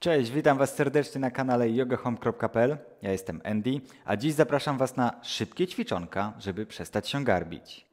Cześć, witam Was serdecznie na kanale yogahome.pl. Ja jestem Andy, a dziś zapraszam Was na szybkie ćwiczonka, żeby przestać się garbić.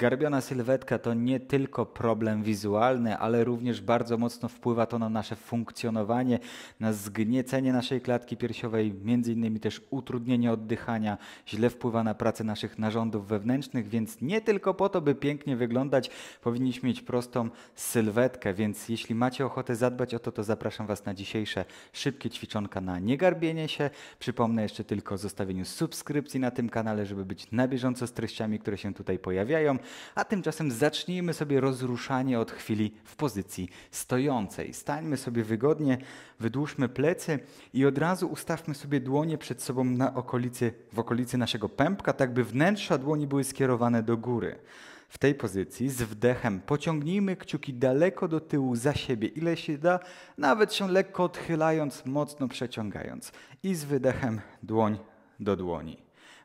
Zgarbiona sylwetka to nie tylko problem wizualny, ale również bardzo mocno wpływa to na nasze funkcjonowanie, na zgniecenie naszej klatki piersiowej, między innymi też utrudnienie oddychania, źle wpływa na pracę naszych narządów wewnętrznych, więc nie tylko po to, by pięknie wyglądać, powinniśmy mieć prostą sylwetkę, więc jeśli macie ochotę zadbać o to, to zapraszam Was na dzisiejsze szybkie ćwiczonka na niegarbienie się. Przypomnę jeszcze tylko o zostawieniu subskrypcji na tym kanale, żeby być na bieżąco z treściami, które się tutaj pojawiają a tymczasem zacznijmy sobie rozruszanie od chwili w pozycji stojącej. Stańmy sobie wygodnie, wydłużmy plecy i od razu ustawmy sobie dłonie przed sobą na okolicy, w okolicy naszego pępka, tak by wnętrza dłoni były skierowane do góry. W tej pozycji z wdechem pociągnijmy kciuki daleko do tyłu za siebie, ile się da, nawet się lekko odchylając, mocno przeciągając. I z wydechem dłoń do dłoni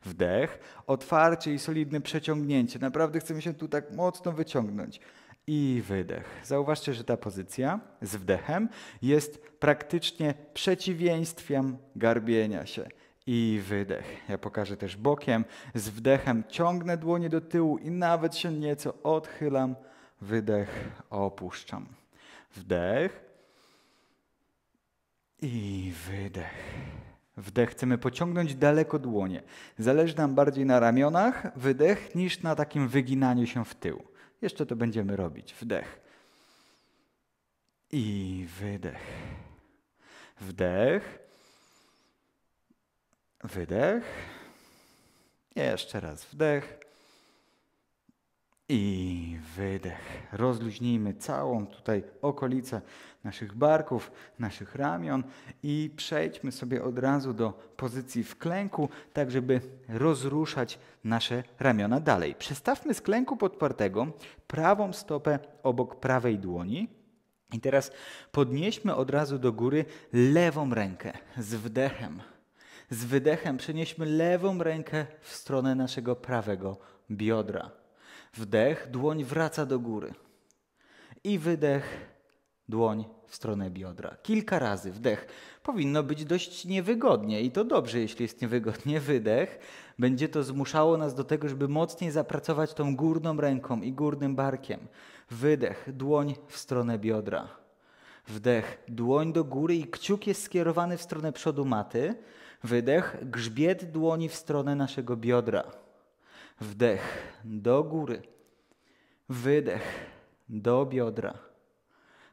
wdech, otwarcie i solidne przeciągnięcie. Naprawdę chcemy się tu tak mocno wyciągnąć. I wydech. Zauważcie, że ta pozycja z wdechem jest praktycznie przeciwieństwem garbienia się i wydech. Ja pokażę też bokiem. Z wdechem ciągnę dłonie do tyłu i nawet się nieco odchylam. Wydech, opuszczam. Wdech i wydech. Wdech chcemy pociągnąć daleko dłonie. Zależy nam bardziej na ramionach, wydech, niż na takim wyginaniu się w tył. Jeszcze to będziemy robić. Wdech. I wydech. Wdech. Wydech. Jeszcze raz wdech. I wydech. Rozluźnijmy całą tutaj okolicę naszych barków, naszych ramion i przejdźmy sobie od razu do pozycji wklęku, tak żeby rozruszać nasze ramiona dalej. Przestawmy z klęku podpartego prawą stopę obok prawej dłoni. I teraz podnieśmy od razu do góry lewą rękę z wdechem. Z wydechem przenieśmy lewą rękę w stronę naszego prawego biodra. Wdech, dłoń wraca do góry. I wydech, dłoń w stronę biodra. Kilka razy wdech. Powinno być dość niewygodnie i to dobrze, jeśli jest niewygodnie wydech. Będzie to zmuszało nas do tego, żeby mocniej zapracować tą górną ręką i górnym barkiem. Wydech, dłoń w stronę biodra. Wdech, dłoń do góry i kciuk jest skierowany w stronę przodu maty. Wydech, grzbiet dłoni w stronę naszego biodra. Wdech do góry. Wydech do biodra.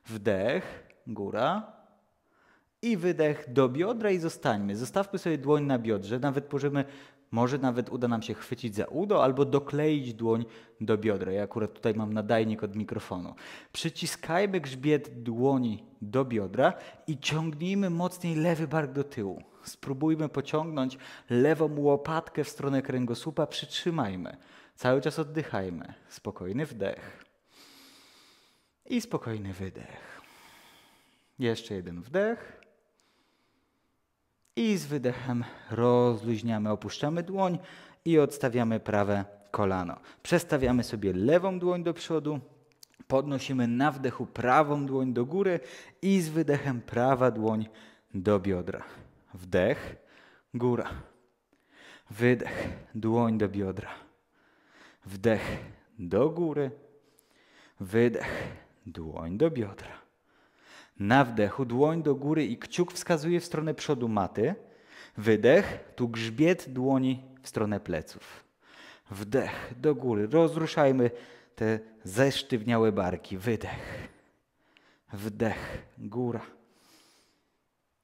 Wdech, góra. I wydech do biodra i zostańmy. Zostawmy sobie dłoń na biodrze. Nawet możemy może nawet uda nam się chwycić za udo albo dokleić dłoń do biodra. Ja akurat tutaj mam nadajnik od mikrofonu. Przyciskajmy grzbiet dłoni do biodra i ciągnijmy mocniej lewy bark do tyłu. Spróbujmy pociągnąć lewą łopatkę w stronę kręgosłupa, przytrzymajmy. Cały czas oddychajmy. Spokojny wdech. I spokojny wydech. Jeszcze jeden wdech. I z wydechem rozluźniamy, opuszczamy dłoń i odstawiamy prawe kolano. Przestawiamy sobie lewą dłoń do przodu, podnosimy na wdechu prawą dłoń do góry i z wydechem prawa dłoń do biodra. Wdech, góra. Wydech, dłoń do biodra. Wdech do góry, wydech, dłoń do biodra. Na wdechu dłoń do góry i kciuk wskazuje w stronę przodu maty. Wydech, tu grzbiet dłoni w stronę pleców. Wdech do góry. Rozruszajmy te zesztywniałe barki. Wydech. Wdech, góra.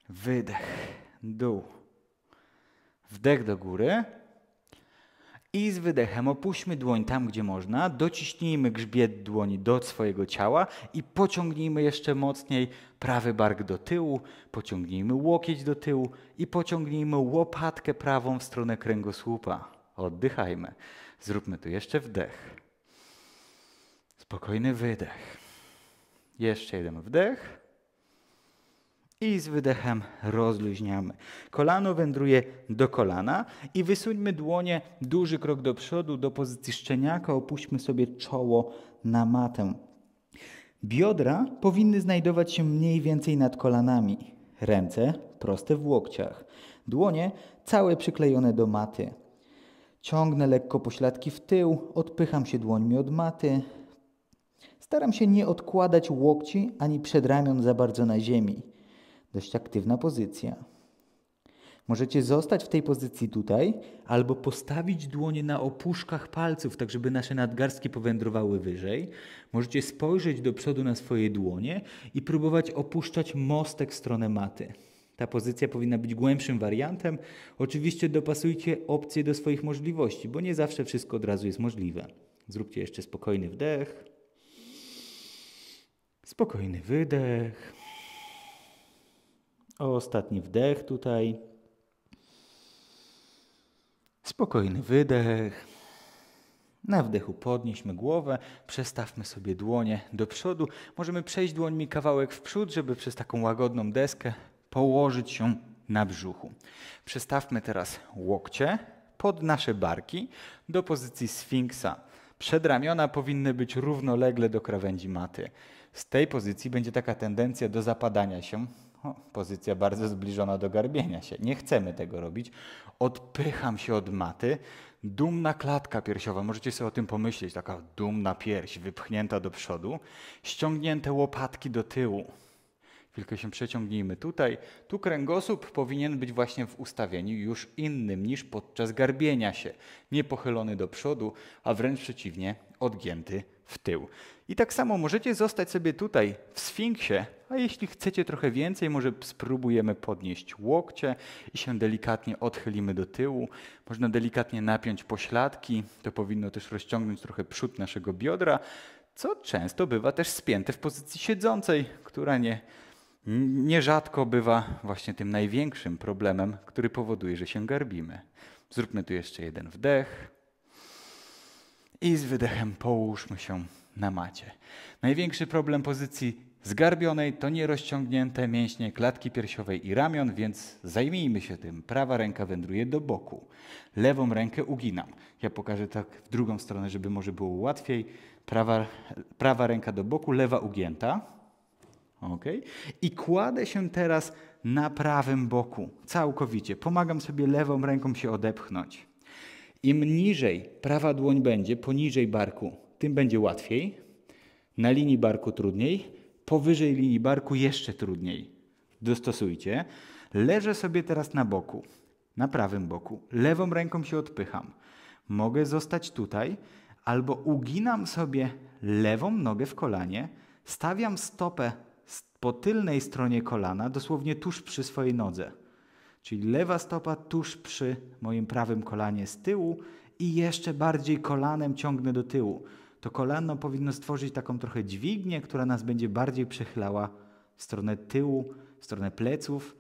Wydech, dół. Wdech do góry. I z wydechem opuśćmy dłoń tam, gdzie można, dociśnijmy grzbiet dłoni do swojego ciała i pociągnijmy jeszcze mocniej prawy bark do tyłu, pociągnijmy łokieć do tyłu i pociągnijmy łopatkę prawą w stronę kręgosłupa. Oddychajmy. Zróbmy tu jeszcze wdech. Spokojny wydech. Jeszcze jeden wdech. I z wydechem rozluźniamy. Kolano wędruje do kolana i wysuńmy dłonie duży krok do przodu, do pozycji szczeniaka. Opuśćmy sobie czoło na matę. Biodra powinny znajdować się mniej więcej nad kolanami. Ręce proste w łokciach. Dłonie całe przyklejone do maty. Ciągnę lekko pośladki w tył, odpycham się dłońmi od maty. Staram się nie odkładać łokci ani przedramion za bardzo na ziemi. Dość aktywna pozycja. Możecie zostać w tej pozycji tutaj, albo postawić dłonie na opuszkach palców, tak żeby nasze nadgarstki powędrowały wyżej. Możecie spojrzeć do przodu na swoje dłonie i próbować opuszczać mostek w stronę maty. Ta pozycja powinna być głębszym wariantem. Oczywiście dopasujcie opcje do swoich możliwości, bo nie zawsze wszystko od razu jest możliwe. Zróbcie jeszcze spokojny wdech, spokojny wydech. Ostatni wdech tutaj. Spokojny wydech. Na wdechu podnieśmy głowę, przestawmy sobie dłonie do przodu. Możemy przejść dłońmi kawałek w przód, żeby przez taką łagodną deskę położyć się na brzuchu. Przestawmy teraz łokcie pod nasze barki do pozycji sfinksa. Przedramiona powinny być równolegle do krawędzi maty. Z tej pozycji będzie taka tendencja do zapadania się o, pozycja bardzo zbliżona do garbienia się. Nie chcemy tego robić. Odpycham się od maty. Dumna klatka piersiowa, możecie sobie o tym pomyśleć, taka dumna pierś wypchnięta do przodu. Ściągnięte łopatki do tyłu. Chwilkę się przeciągnijmy tutaj. Tu kręgosłup powinien być właśnie w ustawieniu już innym niż podczas garbienia się. Nie pochylony do przodu, a wręcz przeciwnie, odgięty w tył. I tak samo możecie zostać sobie tutaj w Sfinksie, a jeśli chcecie trochę więcej, może spróbujemy podnieść łokcie i się delikatnie odchylimy do tyłu. Można delikatnie napiąć pośladki, to powinno też rozciągnąć trochę przód naszego biodra, co często bywa też spięte w pozycji siedzącej, która nie nierzadko bywa właśnie tym największym problemem, który powoduje, że się garbimy. Zróbmy tu jeszcze jeden wdech i z wydechem połóżmy się na macie. Największy problem pozycji zgarbionej to nierozciągnięte mięśnie klatki piersiowej i ramion, więc zajmijmy się tym. Prawa ręka wędruje do boku, lewą rękę uginam. Ja pokażę tak w drugą stronę, żeby może było łatwiej. Prawa, prawa ręka do boku, lewa ugięta. Okay. I kładę się teraz na prawym boku, całkowicie. Pomagam sobie lewą ręką się odepchnąć. Im niżej prawa dłoń będzie, poniżej barku, tym będzie łatwiej. Na linii barku trudniej, powyżej linii barku jeszcze trudniej. Dostosujcie. Leżę sobie teraz na boku, na prawym boku. Lewą ręką się odpycham. Mogę zostać tutaj, albo uginam sobie lewą nogę w kolanie, stawiam stopę po tylnej stronie kolana, dosłownie tuż przy swojej nodze. Czyli lewa stopa tuż przy moim prawym kolanie z tyłu i jeszcze bardziej kolanem ciągnę do tyłu. To kolano powinno stworzyć taką trochę dźwignię, która nas będzie bardziej przechylała w stronę tyłu, w stronę pleców,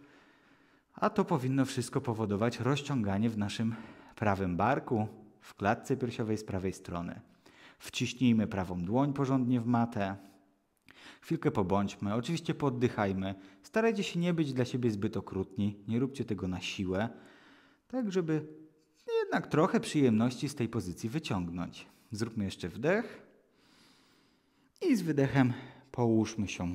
a to powinno wszystko powodować rozciąganie w naszym prawym barku, w klatce piersiowej z prawej strony. Wciśnijmy prawą dłoń porządnie w matę, Chwilkę pobądźmy, oczywiście poddychajmy. Starajcie się nie być dla siebie zbyt okrutni, nie róbcie tego na siłę, tak żeby jednak trochę przyjemności z tej pozycji wyciągnąć. Zróbmy jeszcze wdech i z wydechem połóżmy się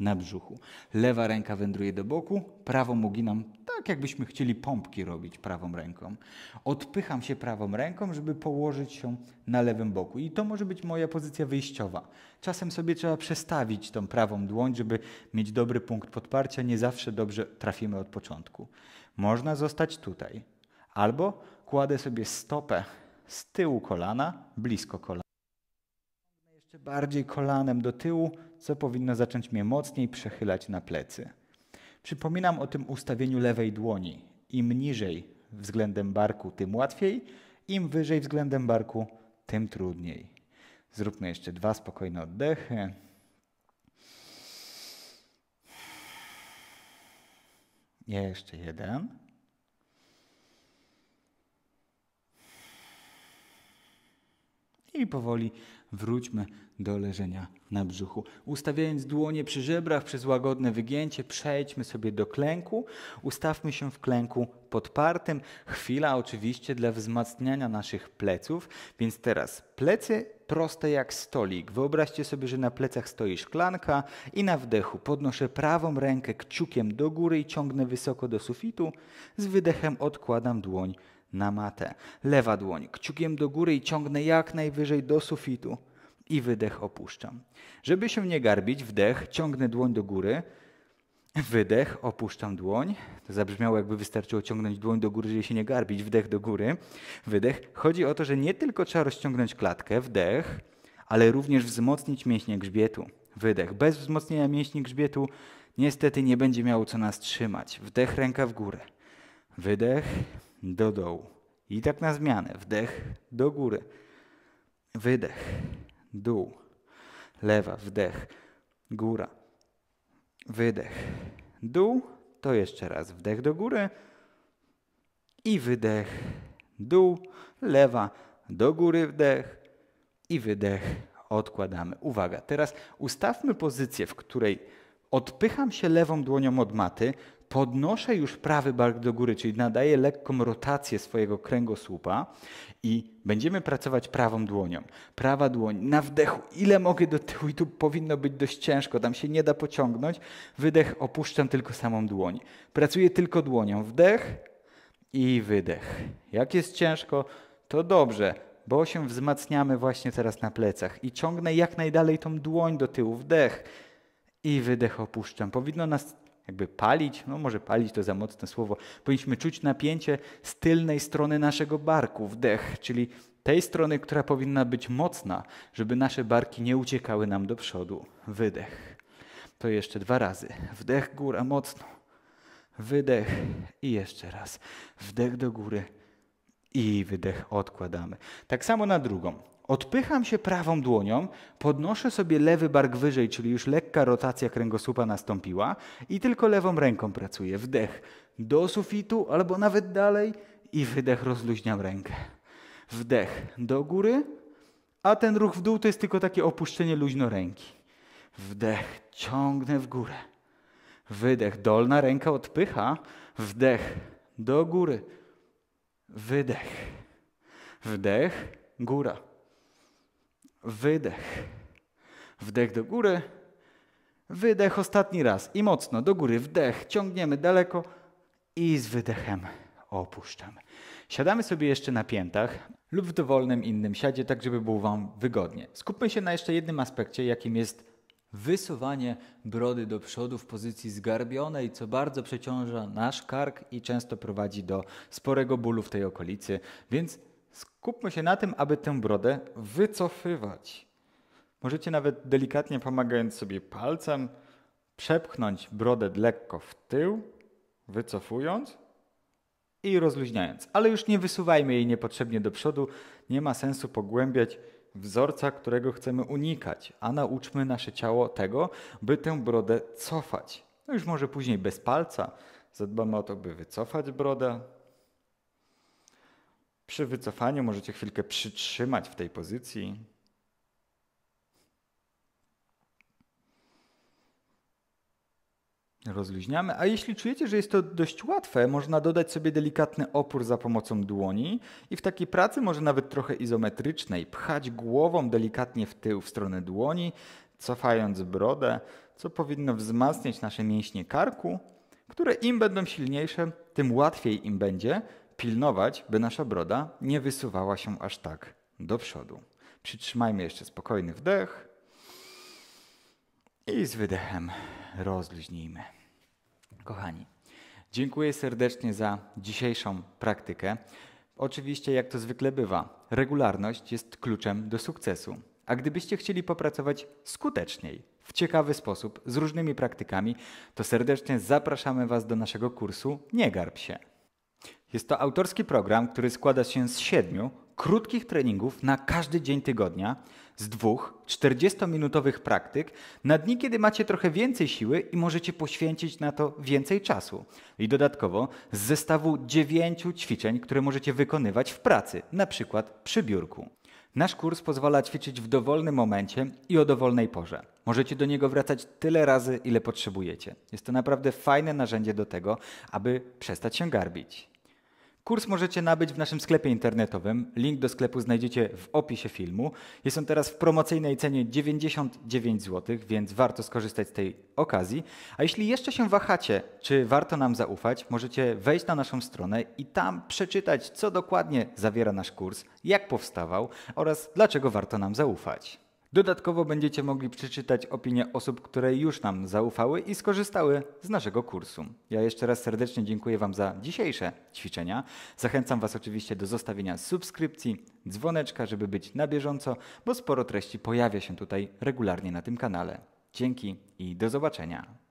na brzuchu. Lewa ręka wędruje do boku, prawą uginam tak, jakbyśmy chcieli pompki robić prawą ręką. Odpycham się prawą ręką, żeby położyć się na lewym boku. I to może być moja pozycja wyjściowa. Czasem sobie trzeba przestawić tą prawą dłoń, żeby mieć dobry punkt podparcia. Nie zawsze dobrze trafimy od początku. Można zostać tutaj. Albo kładę sobie stopę z tyłu kolana, blisko kolana. Jeszcze bardziej kolanem do tyłu, co powinno zacząć mnie mocniej przechylać na plecy. Przypominam o tym ustawieniu lewej dłoni. Im niżej względem barku, tym łatwiej, im wyżej względem barku, tym trudniej. Zróbmy jeszcze dwa spokojne oddechy. Jeszcze jeden. i powoli wróćmy do leżenia na brzuchu. Ustawiając dłonie przy żebrach przez łagodne wygięcie, przejdźmy sobie do klęku. Ustawmy się w klęku podpartym. Chwila oczywiście dla wzmacniania naszych pleców, więc teraz plecy proste jak stolik. Wyobraźcie sobie, że na plecach stoi szklanka i na wdechu podnoszę prawą rękę kciukiem do góry i ciągnę wysoko do sufitu. Z wydechem odkładam dłoń na matę. Lewa dłoń kciukiem do góry i ciągnę jak najwyżej do sufitu i wydech opuszczam. Żeby się nie garbić, wdech, ciągnę dłoń do góry, wydech, opuszczam dłoń. To zabrzmiało, jakby wystarczyło ciągnąć dłoń do góry, żeby się nie garbić, wdech do góry, wydech. Chodzi o to, że nie tylko trzeba rozciągnąć klatkę, wdech, ale również wzmocnić mięśnie grzbietu, wydech. Bez wzmocnienia mięśni grzbietu niestety nie będzie miało co nas trzymać. Wdech, ręka w górę. Wydech, do dołu. I tak na zmianę. Wdech do góry. Wydech. Dół. Lewa. Wdech. Góra. Wydech. Dół. To jeszcze raz. Wdech do góry. I wydech. Dół. Lewa. Do góry. Wdech. I wydech. Odkładamy. Uwaga. Teraz ustawmy pozycję, w której odpycham się lewą dłonią od maty, podnoszę już prawy bark do góry, czyli nadaję lekką rotację swojego kręgosłupa i będziemy pracować prawą dłonią. Prawa dłoń na wdechu, ile mogę do tyłu i tu powinno być dość ciężko, tam się nie da pociągnąć. Wydech, opuszczam tylko samą dłoń. Pracuję tylko dłonią. Wdech i wydech. Jak jest ciężko, to dobrze, bo się wzmacniamy właśnie teraz na plecach i ciągnę jak najdalej tą dłoń do tyłu. Wdech i wydech opuszczam. Powinno nas jakby palić, no może palić to za mocne słowo, powinniśmy czuć napięcie z tylnej strony naszego barku, wdech, czyli tej strony, która powinna być mocna, żeby nasze barki nie uciekały nam do przodu. Wydech. To jeszcze dwa razy. Wdech góra mocno. Wydech i jeszcze raz. Wdech do góry i wydech odkładamy. Tak samo na drugą. Odpycham się prawą dłonią, podnoszę sobie lewy bark wyżej, czyli już lekka rotacja kręgosłupa nastąpiła i tylko lewą ręką pracuję. Wdech do sufitu albo nawet dalej i wydech rozluźniam rękę. Wdech do góry, a ten ruch w dół to jest tylko takie opuszczenie luźno ręki. Wdech, ciągnę w górę. Wydech, dolna ręka odpycha. Wdech do góry. Wydech. Wdech, góra wydech. Wdech do góry, wydech ostatni raz i mocno do góry, wdech, ciągniemy daleko i z wydechem opuszczamy. Siadamy sobie jeszcze na piętach lub w dowolnym innym siadzie, tak żeby było Wam wygodnie. Skupmy się na jeszcze jednym aspekcie, jakim jest wysuwanie brody do przodu w pozycji zgarbionej, co bardzo przeciąża nasz kark i często prowadzi do sporego bólu w tej okolicy, więc Skupmy się na tym, aby tę brodę wycofywać. Możecie nawet delikatnie pomagając sobie palcem przepchnąć brodę lekko w tył, wycofując i rozluźniając. Ale już nie wysuwajmy jej niepotrzebnie do przodu. Nie ma sensu pogłębiać wzorca, którego chcemy unikać, a nauczmy nasze ciało tego, by tę brodę cofać. No już może później bez palca. Zadbamy o to, by wycofać brodę, przy wycofaniu możecie chwilkę przytrzymać w tej pozycji. Rozluźniamy, a jeśli czujecie, że jest to dość łatwe, można dodać sobie delikatny opór za pomocą dłoni i w takiej pracy, może nawet trochę izometrycznej, pchać głową delikatnie w tył w stronę dłoni, cofając brodę, co powinno wzmacniać nasze mięśnie karku, które im będą silniejsze, tym łatwiej im będzie pilnować, by nasza broda nie wysuwała się aż tak do przodu. Przytrzymajmy jeszcze spokojny wdech i z wydechem rozluźnijmy. Kochani, dziękuję serdecznie za dzisiejszą praktykę. Oczywiście, jak to zwykle bywa, regularność jest kluczem do sukcesu. A gdybyście chcieli popracować skuteczniej, w ciekawy sposób, z różnymi praktykami, to serdecznie zapraszamy Was do naszego kursu Nie garb się. Jest to autorski program, który składa się z siedmiu krótkich treningów na każdy dzień tygodnia, z dwóch 40-minutowych praktyk na dni, kiedy macie trochę więcej siły i możecie poświęcić na to więcej czasu. I dodatkowo z zestawu dziewięciu ćwiczeń, które możecie wykonywać w pracy, na przykład przy biurku. Nasz kurs pozwala ćwiczyć w dowolnym momencie i o dowolnej porze. Możecie do niego wracać tyle razy, ile potrzebujecie. Jest to naprawdę fajne narzędzie do tego, aby przestać się garbić. Kurs możecie nabyć w naszym sklepie internetowym. Link do sklepu znajdziecie w opisie filmu. Jest on teraz w promocyjnej cenie 99 zł, więc warto skorzystać z tej okazji. A jeśli jeszcze się wahacie, czy warto nam zaufać, możecie wejść na naszą stronę i tam przeczytać, co dokładnie zawiera nasz kurs, jak powstawał oraz dlaczego warto nam zaufać. Dodatkowo będziecie mogli przeczytać opinie osób, które już nam zaufały i skorzystały z naszego kursu. Ja jeszcze raz serdecznie dziękuję Wam za dzisiejsze ćwiczenia. Zachęcam Was oczywiście do zostawienia subskrypcji, dzwoneczka, żeby być na bieżąco, bo sporo treści pojawia się tutaj regularnie na tym kanale. Dzięki i do zobaczenia.